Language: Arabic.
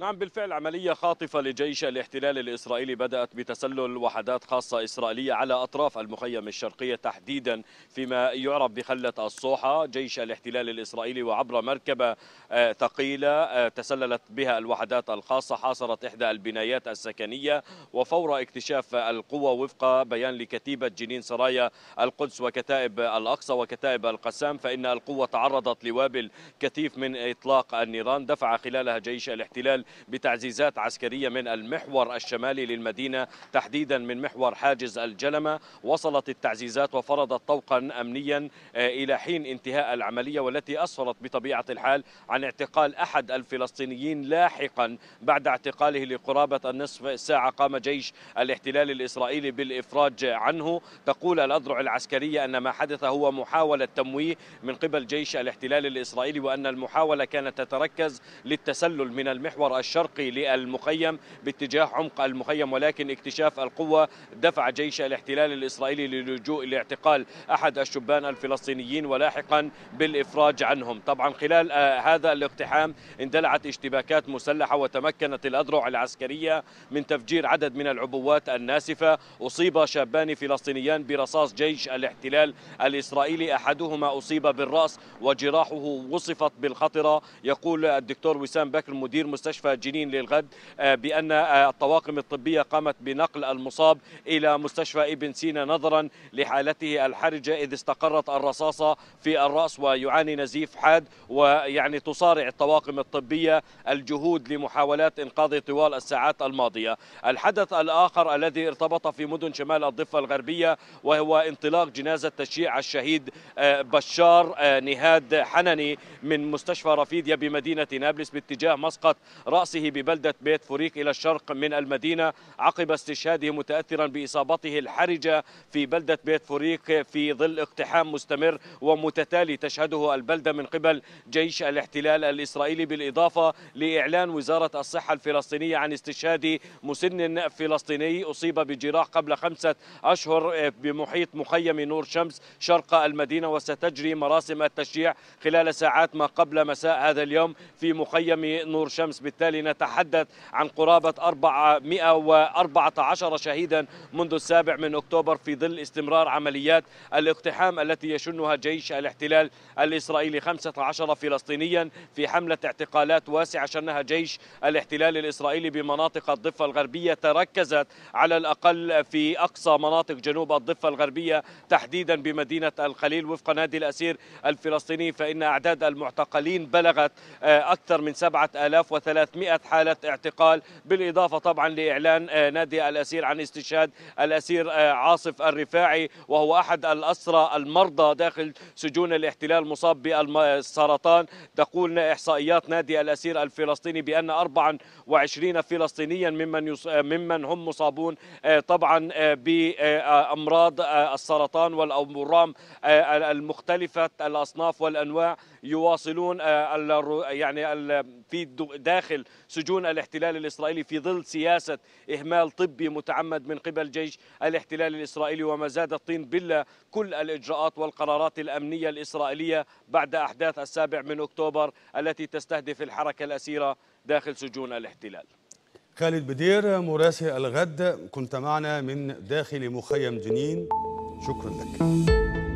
نعم بالفعل عملية خاطفة لجيش الاحتلال الإسرائيلي بدأت بتسلل وحدات خاصة إسرائيلية على أطراف المخيم الشرقية تحديدا فيما يعرف بخلة الصوحة جيش الاحتلال الإسرائيلي وعبر مركبة آه، ثقيلة آه، تسللت بها الوحدات الخاصة حاصرت إحدى البنايات السكنية وفور اكتشاف القوة وفق بيان لكتيبة جنين سرايا القدس وكتائب الأقصى وكتائب القسام فإن القوة تعرضت لوابل كثيف من إطلاق النيران دفع خلالها جيش الاحتلال بتعزيزات عسكرية من المحور الشمالي للمدينة تحديدا من محور حاجز الجلمة وصلت التعزيزات وفرضت طوقا أمنيا آه، إلى حين انتهاء العملية والتي أسفرت بطبيعة الحال عن اعتقال أحد الفلسطينيين لاحقا بعد اعتقاله لقرابة النصف ساعة قام جيش الاحتلال الإسرائيلي بالإفراج عنه تقول الأذرع العسكرية أن ما حدث هو محاولة تمويه من قبل جيش الاحتلال الإسرائيلي وأن المحاولة كانت تتركز للتسلل من المحور الشرقي للمخيم باتجاه عمق المخيم ولكن اكتشاف القوة دفع جيش الاحتلال الإسرائيلي للجوء لاعتقال أحد الشبان الفلسطينيين ولاحقا بالإفراج عنهم طبعا خلال آه، هذا الاقتحام اندلعت اشتباكات مسلحة وتمكنت الأذرع العسكرية من تفجير عدد من العبوات الناسفة أصيب شابان فلسطينيان برصاص جيش الاحتلال الإسرائيلي أحدهما أصيب بالرأس وجراحه وصفت بالخطرة يقول الدكتور وسام بكر مدير مستشفى جنين للغد آه، بأن آه، الطواقم الطبية قامت بنقل المصاب إلى مستشفى ابن سينا نظرا لحالته الحرجة إذ استقرت الرصاصة في الرأس ويعاني نزيف حاد ويعني تصارع الطواقم الطبية الجهود لمحاولات إنقاذه طوال الساعات الماضية الحدث الآخر الذي ارتبط في مدن شمال الضفة الغربية وهو انطلاق جنازة تشييع الشهيد آه، بشار نهاد حنني من مستشفى رفيديا بمدينة نابلس باتجاه مسقط رأسه ببلدة بيت فريق إلى الشرق من المدينة عقب استشهاده متأثرا بإصابته الحرجة في بلدة بيت فريق في ظل اقتحام مستمر ومتتالي تشهده البلدة من قبل جيش الاحتلال الإسرائيلي بالإضافة لإعلان وزارة الصحة الفلسطينية عن استشهاد مسن فلسطيني أصيب بجراح قبل خمسة أشهر بمحيط مخيم نور شمس شرق المدينة وستجري مراسم التشييع خلال ساعات ما قبل مساء هذا اليوم في مخيم نور شمس وبالتالي نتحدث عن قرابة 414 شهيدا منذ السابع من أكتوبر في ظل استمرار عمليات الاقتحام التي يشنها جيش الاحتلال الإسرائيلي 15 فلسطينيا في حملة اعتقالات واسعة شنها جيش الاحتلال الإسرائيلي بمناطق الضفة الغربية تركزت على الأقل في أقصى مناطق جنوب الضفة الغربية تحديدا بمدينة الخليل وفق نادي الأسير الفلسطيني فإن أعداد المعتقلين بلغت آه، أكثر من 7000 300 حالة اعتقال بالإضافة طبعا لإعلان آه، نادي الأسير عن استشهاد الأسير آه، عاصف الرفاعي وهو أحد الأسرى المرضى داخل سجون الاحتلال مصاب بالسرطان تقول إحصائيات نادي الأسير الفلسطيني بأن 24 فلسطينيا ممن آه، ممن هم مصابون طبعا بأمراض السرطان والأورام المختلفة الأصناف والأنواع يواصلون يعني في داخل داخل سجون الاحتلال الإسرائيلي في ظل سياسة إهمال طبي متعمد من قبل جيش الاحتلال الإسرائيلي وما زاد الطين بلة كل الإجراءات والقرارات الأمنية الإسرائيلية بعد أحداث السابع من أكتوبر التي تستهدف الحركة الأسيرة داخل سجون الاحتلال خالد بدير مراسل الغد كنت معنا من داخل مخيم جنين شكرا لك